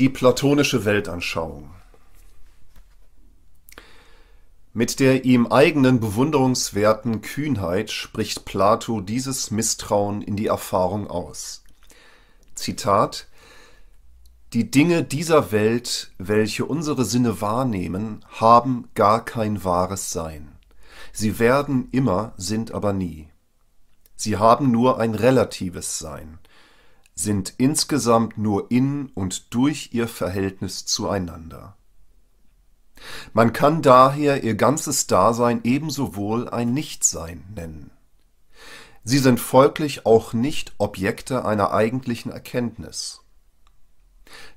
Die platonische Weltanschauung. Mit der ihm eigenen bewunderungswerten Kühnheit spricht Plato dieses Misstrauen in die Erfahrung aus. Zitat Die Dinge dieser Welt, welche unsere Sinne wahrnehmen, haben gar kein wahres Sein. Sie werden immer, sind aber nie. Sie haben nur ein relatives Sein, sind insgesamt nur in und durch ihr Verhältnis zueinander. Man kann daher ihr ganzes Dasein ebenso wohl ein Nichtsein nennen. Sie sind folglich auch nicht Objekte einer eigentlichen Erkenntnis.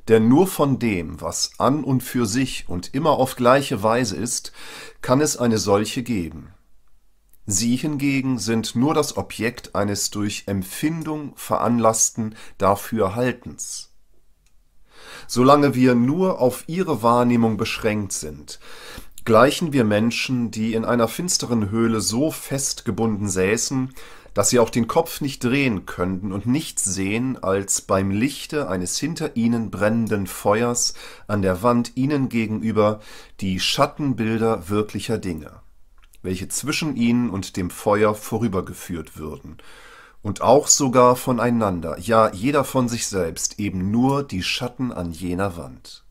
Denn nur von dem, was an und für sich und immer auf gleiche Weise ist, kann es eine solche geben. Sie hingegen sind nur das Objekt eines durch Empfindung veranlassten Dafürhaltens. Solange wir nur auf ihre Wahrnehmung beschränkt sind, gleichen wir Menschen, die in einer finsteren Höhle so festgebunden säßen, dass sie auch den Kopf nicht drehen könnten und nichts sehen, als beim Lichte eines hinter ihnen brennenden Feuers an der Wand ihnen gegenüber die Schattenbilder wirklicher Dinge welche zwischen ihnen und dem Feuer vorübergeführt würden, und auch sogar voneinander, ja jeder von sich selbst, eben nur die Schatten an jener Wand.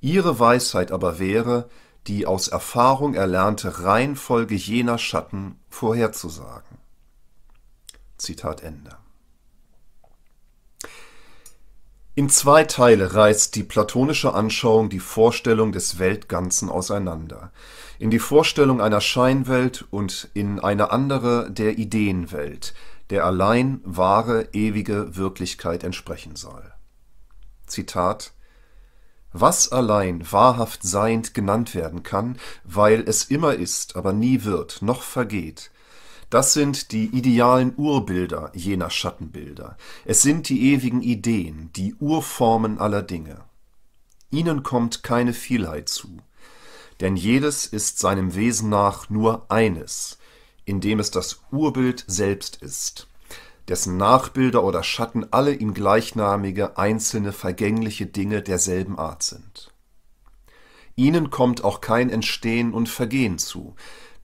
Ihre Weisheit aber wäre, die aus Erfahrung erlernte Reihenfolge jener Schatten vorherzusagen. Zitat Ende. In zwei Teile reißt die platonische Anschauung die Vorstellung des Weltganzen auseinander, in die Vorstellung einer Scheinwelt und in eine andere der Ideenwelt, der allein wahre, ewige Wirklichkeit entsprechen soll. Zitat Was allein wahrhaft Seind genannt werden kann, weil es immer ist, aber nie wird, noch vergeht das sind die idealen Urbilder jener Schattenbilder. Es sind die ewigen Ideen, die Urformen aller Dinge. Ihnen kommt keine Vielheit zu, denn jedes ist seinem Wesen nach nur eines, indem es das Urbild selbst ist, dessen Nachbilder oder Schatten alle ihm gleichnamige, einzelne, vergängliche Dinge derselben Art sind. Ihnen kommt auch kein Entstehen und Vergehen zu,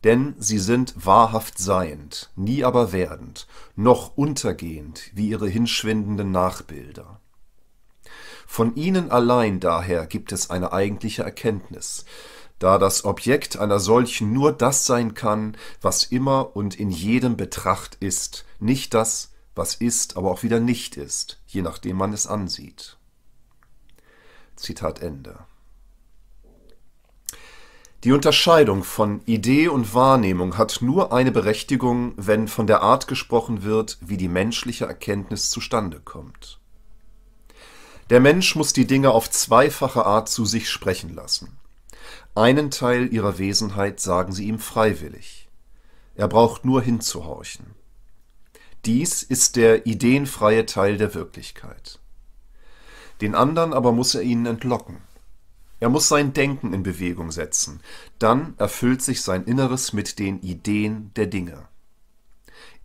denn sie sind wahrhaft seiend, nie aber werdend, noch untergehend wie ihre hinschwindenden Nachbilder. Von ihnen allein daher gibt es eine eigentliche Erkenntnis, da das Objekt einer solchen nur das sein kann, was immer und in jedem Betracht ist, nicht das, was ist, aber auch wieder nicht ist, je nachdem man es ansieht. Zitat Ende. Die Unterscheidung von Idee und Wahrnehmung hat nur eine Berechtigung, wenn von der Art gesprochen wird, wie die menschliche Erkenntnis zustande kommt. Der Mensch muss die Dinge auf zweifache Art zu sich sprechen lassen. Einen Teil ihrer Wesenheit sagen sie ihm freiwillig. Er braucht nur hinzuhorchen. Dies ist der ideenfreie Teil der Wirklichkeit. Den anderen aber muss er ihnen entlocken. Er muss sein Denken in Bewegung setzen, dann erfüllt sich sein Inneres mit den Ideen der Dinge.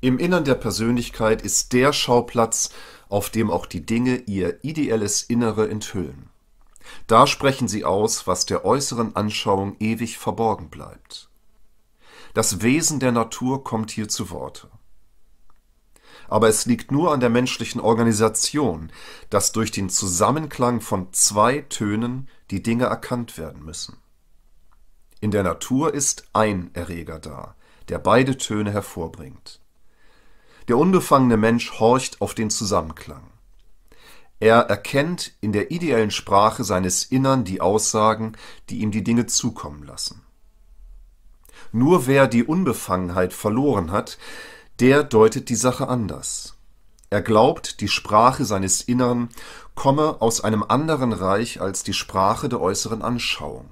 Im Innern der Persönlichkeit ist der Schauplatz, auf dem auch die Dinge ihr ideelles Innere enthüllen. Da sprechen sie aus, was der äußeren Anschauung ewig verborgen bleibt. Das Wesen der Natur kommt hier zu Worte aber es liegt nur an der menschlichen Organisation, dass durch den Zusammenklang von zwei Tönen die Dinge erkannt werden müssen. In der Natur ist ein Erreger da, der beide Töne hervorbringt. Der unbefangene Mensch horcht auf den Zusammenklang. Er erkennt in der ideellen Sprache seines Innern die Aussagen, die ihm die Dinge zukommen lassen. Nur wer die Unbefangenheit verloren hat, der deutet die Sache anders. Er glaubt, die Sprache seines Innern komme aus einem anderen Reich als die Sprache der äußeren Anschauung.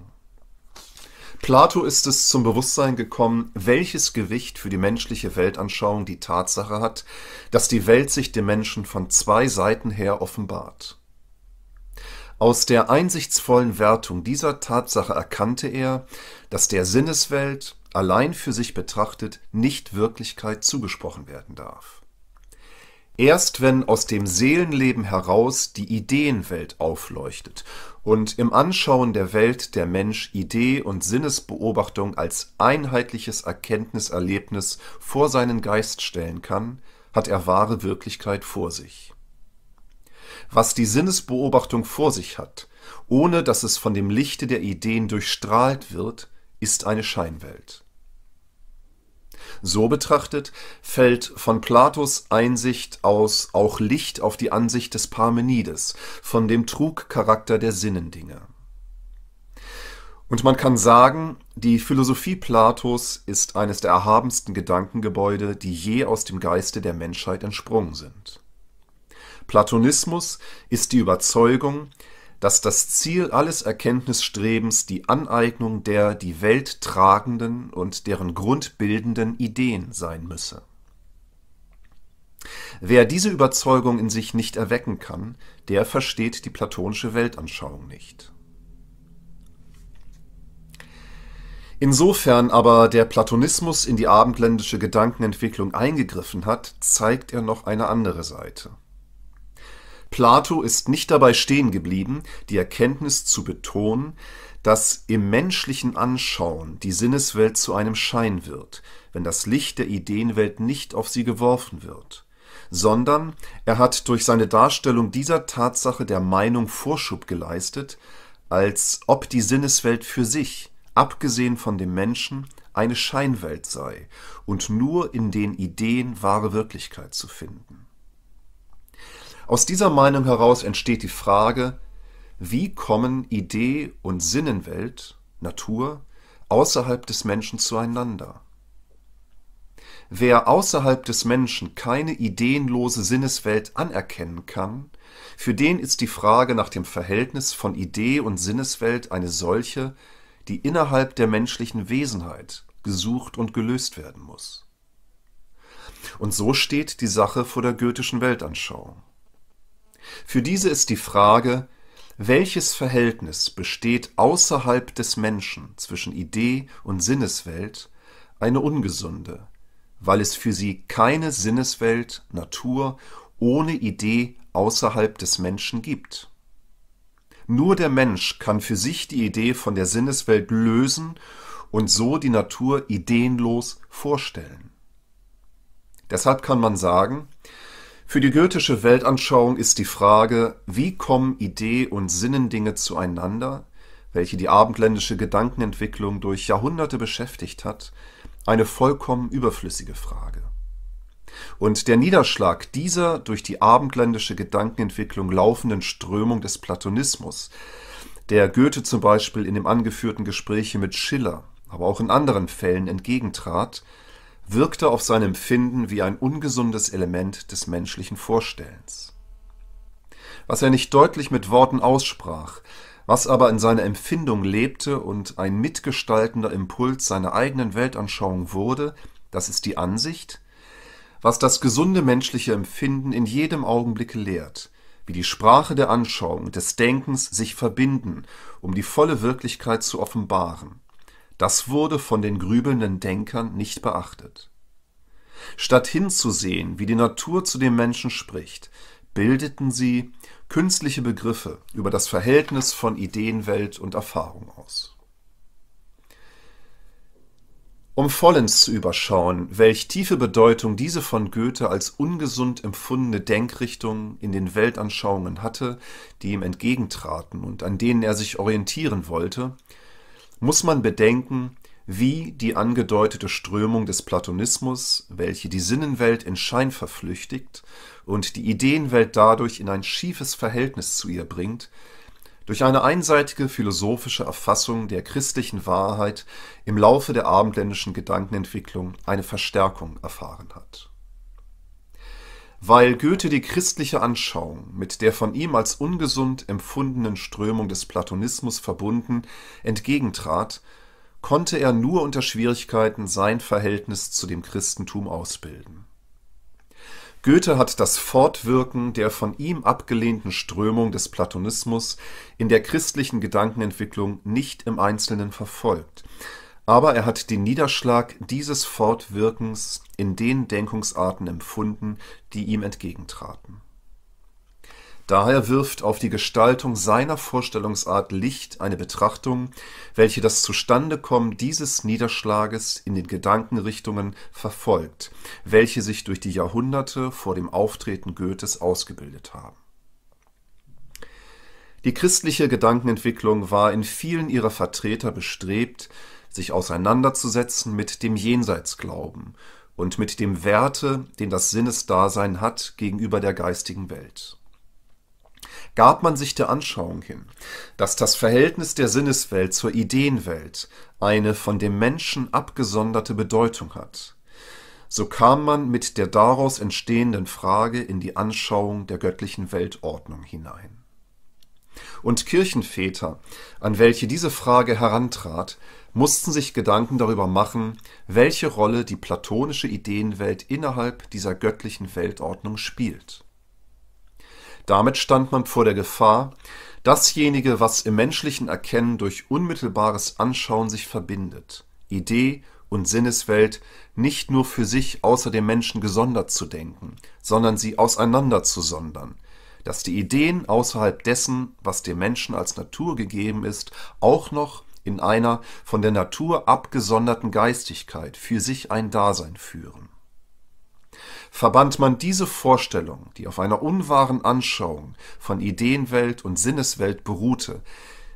Plato ist es zum Bewusstsein gekommen, welches Gewicht für die menschliche Weltanschauung die Tatsache hat, dass die Welt sich dem Menschen von zwei Seiten her offenbart. Aus der einsichtsvollen Wertung dieser Tatsache erkannte er, dass der Sinneswelt allein für sich betrachtet nicht Wirklichkeit zugesprochen werden darf. Erst wenn aus dem Seelenleben heraus die Ideenwelt aufleuchtet und im Anschauen der Welt der Mensch Idee und Sinnesbeobachtung als einheitliches Erkenntniserlebnis vor seinen Geist stellen kann, hat er wahre Wirklichkeit vor sich. Was die Sinnesbeobachtung vor sich hat, ohne dass es von dem Lichte der Ideen durchstrahlt wird, ist eine Scheinwelt. So betrachtet fällt von Platos Einsicht aus auch Licht auf die Ansicht des Parmenides von dem Trugcharakter der Sinnendinge. Und man kann sagen, die Philosophie Platos ist eines der erhabensten Gedankengebäude, die je aus dem Geiste der Menschheit entsprungen sind. Platonismus ist die Überzeugung, dass das Ziel alles Erkenntnisstrebens die Aneignung der die Welt tragenden und deren grundbildenden Ideen sein müsse. Wer diese Überzeugung in sich nicht erwecken kann, der versteht die platonische Weltanschauung nicht. Insofern aber der Platonismus in die abendländische Gedankenentwicklung eingegriffen hat, zeigt er noch eine andere Seite. Plato ist nicht dabei stehen geblieben, die Erkenntnis zu betonen, dass im menschlichen Anschauen die Sinneswelt zu einem Schein wird, wenn das Licht der Ideenwelt nicht auf sie geworfen wird, sondern er hat durch seine Darstellung dieser Tatsache der Meinung Vorschub geleistet, als ob die Sinneswelt für sich, abgesehen von dem Menschen, eine Scheinwelt sei und nur in den Ideen wahre Wirklichkeit zu finden. Aus dieser Meinung heraus entsteht die Frage, wie kommen Idee und Sinnenwelt, Natur, außerhalb des Menschen zueinander? Wer außerhalb des Menschen keine ideenlose Sinneswelt anerkennen kann, für den ist die Frage nach dem Verhältnis von Idee und Sinneswelt eine solche, die innerhalb der menschlichen Wesenheit gesucht und gelöst werden muss. Und so steht die Sache vor der goetheschen Weltanschauung. Für diese ist die Frage, welches Verhältnis besteht außerhalb des Menschen zwischen Idee und Sinneswelt, eine ungesunde, weil es für sie keine Sinneswelt, Natur ohne Idee außerhalb des Menschen gibt. Nur der Mensch kann für sich die Idee von der Sinneswelt lösen und so die Natur ideenlos vorstellen. Deshalb kann man sagen, für die goethische Weltanschauung ist die Frage, wie kommen Idee und Sinnendinge zueinander, welche die abendländische Gedankenentwicklung durch Jahrhunderte beschäftigt hat, eine vollkommen überflüssige Frage. Und der Niederschlag dieser durch die abendländische Gedankenentwicklung laufenden Strömung des Platonismus, der Goethe zum Beispiel in dem angeführten Gespräche mit Schiller, aber auch in anderen Fällen entgegentrat, wirkte auf sein Empfinden wie ein ungesundes Element des menschlichen Vorstellens. Was er nicht deutlich mit Worten aussprach, was aber in seiner Empfindung lebte und ein mitgestaltender Impuls seiner eigenen Weltanschauung wurde, das ist die Ansicht, was das gesunde menschliche Empfinden in jedem Augenblicke lehrt, wie die Sprache der Anschauung, und des Denkens sich verbinden, um die volle Wirklichkeit zu offenbaren. Das wurde von den grübelnden Denkern nicht beachtet. Statt hinzusehen, wie die Natur zu dem Menschen spricht, bildeten sie künstliche Begriffe über das Verhältnis von Ideenwelt und Erfahrung aus. Um vollends zu überschauen, welch tiefe Bedeutung diese von Goethe als ungesund empfundene Denkrichtung in den Weltanschauungen hatte, die ihm entgegentraten und an denen er sich orientieren wollte, muss man bedenken, wie die angedeutete Strömung des Platonismus, welche die Sinnenwelt in Schein verflüchtigt und die Ideenwelt dadurch in ein schiefes Verhältnis zu ihr bringt, durch eine einseitige philosophische Erfassung der christlichen Wahrheit im Laufe der abendländischen Gedankenentwicklung eine Verstärkung erfahren hat weil Goethe die christliche Anschauung mit der von ihm als ungesund empfundenen Strömung des Platonismus verbunden entgegentrat, konnte er nur unter Schwierigkeiten sein Verhältnis zu dem Christentum ausbilden. Goethe hat das Fortwirken der von ihm abgelehnten Strömung des Platonismus in der christlichen Gedankenentwicklung nicht im Einzelnen verfolgt, aber er hat den Niederschlag dieses Fortwirkens in den Denkungsarten empfunden, die ihm entgegentraten. Daher wirft auf die Gestaltung seiner Vorstellungsart Licht eine Betrachtung, welche das Zustandekommen dieses Niederschlages in den Gedankenrichtungen verfolgt, welche sich durch die Jahrhunderte vor dem Auftreten Goethes ausgebildet haben. Die christliche Gedankenentwicklung war in vielen ihrer Vertreter bestrebt, sich auseinanderzusetzen mit dem Jenseitsglauben und mit dem Werte, den das Sinnesdasein hat gegenüber der geistigen Welt. Gab man sich der Anschauung hin, dass das Verhältnis der Sinneswelt zur Ideenwelt eine von dem Menschen abgesonderte Bedeutung hat, so kam man mit der daraus entstehenden Frage in die Anschauung der göttlichen Weltordnung hinein und Kirchenväter, an welche diese Frage herantrat, mussten sich Gedanken darüber machen, welche Rolle die platonische Ideenwelt innerhalb dieser göttlichen Weltordnung spielt. Damit stand man vor der Gefahr, dasjenige, was im menschlichen Erkennen durch unmittelbares Anschauen sich verbindet, Idee und Sinneswelt nicht nur für sich außer dem Menschen gesondert zu denken, sondern sie auseinander zu sondern, dass die Ideen außerhalb dessen, was dem Menschen als Natur gegeben ist, auch noch in einer von der Natur abgesonderten Geistigkeit für sich ein Dasein führen. Verband man diese Vorstellung, die auf einer unwahren Anschauung von Ideenwelt und Sinneswelt beruhte,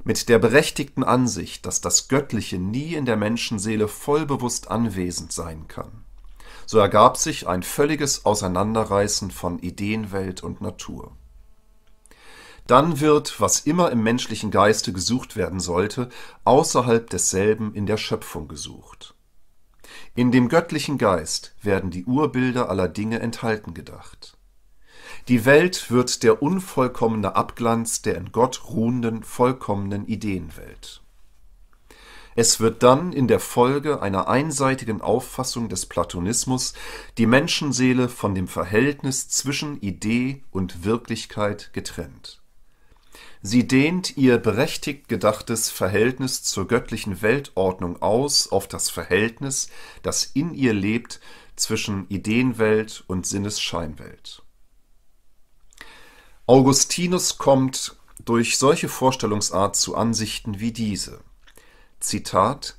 mit der berechtigten Ansicht, dass das Göttliche nie in der Menschenseele vollbewusst anwesend sein kann, so ergab sich ein völliges Auseinanderreißen von Ideenwelt und Natur dann wird, was immer im menschlichen Geiste gesucht werden sollte, außerhalb desselben in der Schöpfung gesucht. In dem göttlichen Geist werden die Urbilder aller Dinge enthalten gedacht. Die Welt wird der unvollkommene Abglanz der in Gott ruhenden, vollkommenen Ideenwelt. Es wird dann in der Folge einer einseitigen Auffassung des Platonismus die Menschenseele von dem Verhältnis zwischen Idee und Wirklichkeit getrennt. Sie dehnt ihr berechtigt gedachtes Verhältnis zur göttlichen Weltordnung aus auf das Verhältnis, das in ihr lebt, zwischen Ideenwelt und Sinnesscheinwelt. Augustinus kommt durch solche Vorstellungsart zu Ansichten wie diese. Zitat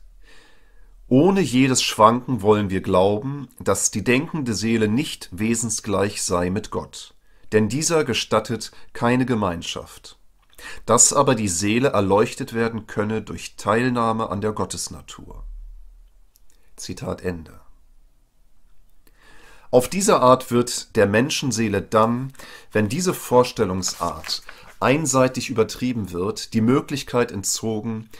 Ohne jedes Schwanken wollen wir glauben, dass die denkende Seele nicht wesensgleich sei mit Gott, denn dieser gestattet keine Gemeinschaft dass aber die Seele erleuchtet werden könne durch Teilnahme an der Gottesnatur. Zitat Ende. Auf diese Art wird der Menschenseele dann, wenn diese Vorstellungsart einseitig übertrieben wird, die Möglichkeit entzogen,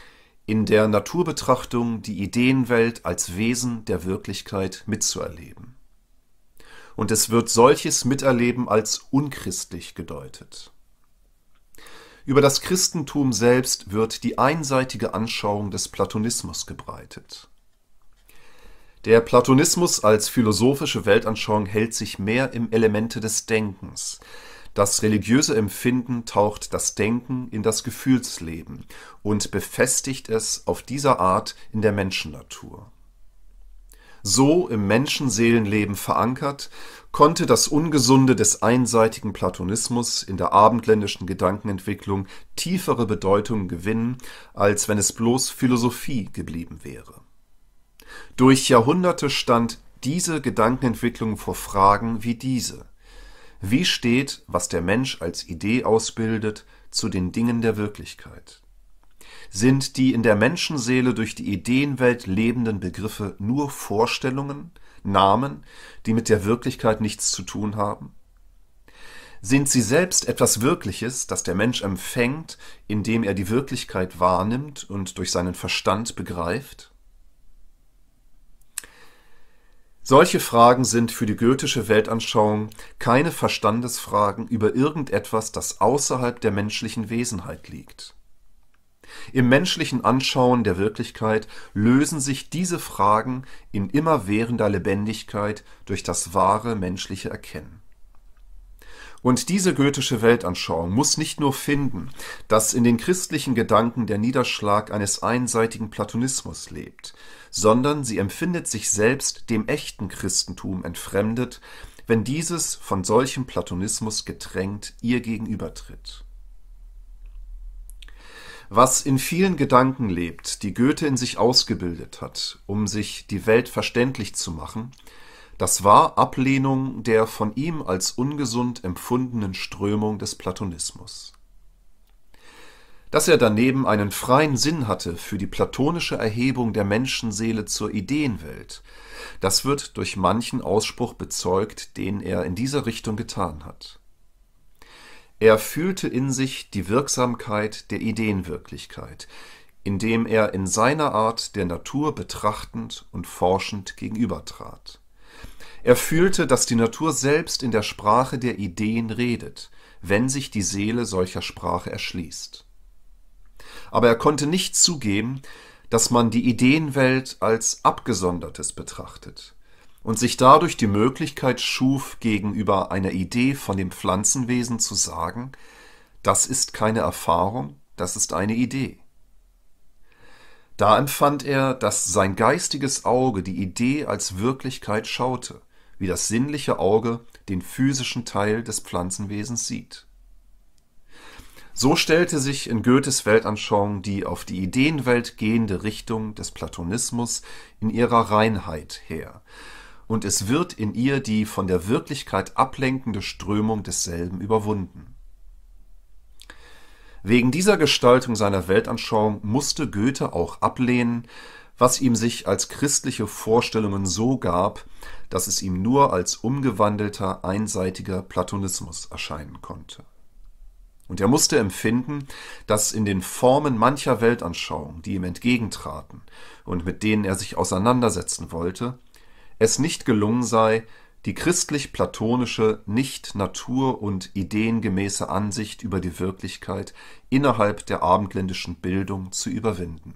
in der Naturbetrachtung die Ideenwelt als Wesen der Wirklichkeit mitzuerleben. Und es wird solches Miterleben als unchristlich gedeutet. Über das Christentum selbst wird die einseitige Anschauung des Platonismus gebreitet. Der Platonismus als philosophische Weltanschauung hält sich mehr im Elemente des Denkens. Das religiöse Empfinden taucht das Denken in das Gefühlsleben und befestigt es auf dieser Art in der Menschennatur so im Menschenseelenleben verankert, konnte das Ungesunde des einseitigen Platonismus in der abendländischen Gedankenentwicklung tiefere Bedeutung gewinnen, als wenn es bloß Philosophie geblieben wäre. Durch Jahrhunderte stand diese Gedankenentwicklung vor Fragen wie diese. Wie steht, was der Mensch als Idee ausbildet, zu den Dingen der Wirklichkeit? Sind die in der Menschenseele durch die Ideenwelt lebenden Begriffe nur Vorstellungen, Namen, die mit der Wirklichkeit nichts zu tun haben? Sind sie selbst etwas Wirkliches, das der Mensch empfängt, indem er die Wirklichkeit wahrnimmt und durch seinen Verstand begreift? Solche Fragen sind für die goethische Weltanschauung keine Verstandesfragen über irgendetwas, das außerhalb der menschlichen Wesenheit liegt. Im menschlichen Anschauen der Wirklichkeit lösen sich diese Fragen in immerwährender Lebendigkeit durch das wahre menschliche Erkennen. Und diese goethische Weltanschauung muss nicht nur finden, dass in den christlichen Gedanken der Niederschlag eines einseitigen Platonismus lebt, sondern sie empfindet sich selbst dem echten Christentum entfremdet, wenn dieses von solchem Platonismus gedrängt ihr gegenübertritt was in vielen Gedanken lebt, die Goethe in sich ausgebildet hat, um sich die Welt verständlich zu machen, das war Ablehnung der von ihm als ungesund empfundenen Strömung des Platonismus. Dass er daneben einen freien Sinn hatte für die platonische Erhebung der Menschenseele zur Ideenwelt, das wird durch manchen Ausspruch bezeugt, den er in dieser Richtung getan hat. Er fühlte in sich die Wirksamkeit der Ideenwirklichkeit, indem er in seiner Art der Natur betrachtend und forschend gegenübertrat. Er fühlte, dass die Natur selbst in der Sprache der Ideen redet, wenn sich die Seele solcher Sprache erschließt. Aber er konnte nicht zugeben, dass man die Ideenwelt als abgesondertes betrachtet, und sich dadurch die Möglichkeit schuf, gegenüber einer Idee von dem Pflanzenwesen zu sagen, das ist keine Erfahrung, das ist eine Idee. Da empfand er, dass sein geistiges Auge die Idee als Wirklichkeit schaute, wie das sinnliche Auge den physischen Teil des Pflanzenwesens sieht. So stellte sich in Goethes Weltanschauung die auf die Ideenwelt gehende Richtung des Platonismus in ihrer Reinheit her, und es wird in ihr die von der Wirklichkeit ablenkende Strömung desselben überwunden. Wegen dieser Gestaltung seiner Weltanschauung musste Goethe auch ablehnen, was ihm sich als christliche Vorstellungen so gab, dass es ihm nur als umgewandelter, einseitiger Platonismus erscheinen konnte. Und er musste empfinden, dass in den Formen mancher Weltanschauung, die ihm entgegentraten und mit denen er sich auseinandersetzen wollte, es nicht gelungen sei, die christlich-platonische, nicht natur- und ideengemäße Ansicht über die Wirklichkeit innerhalb der abendländischen Bildung zu überwinden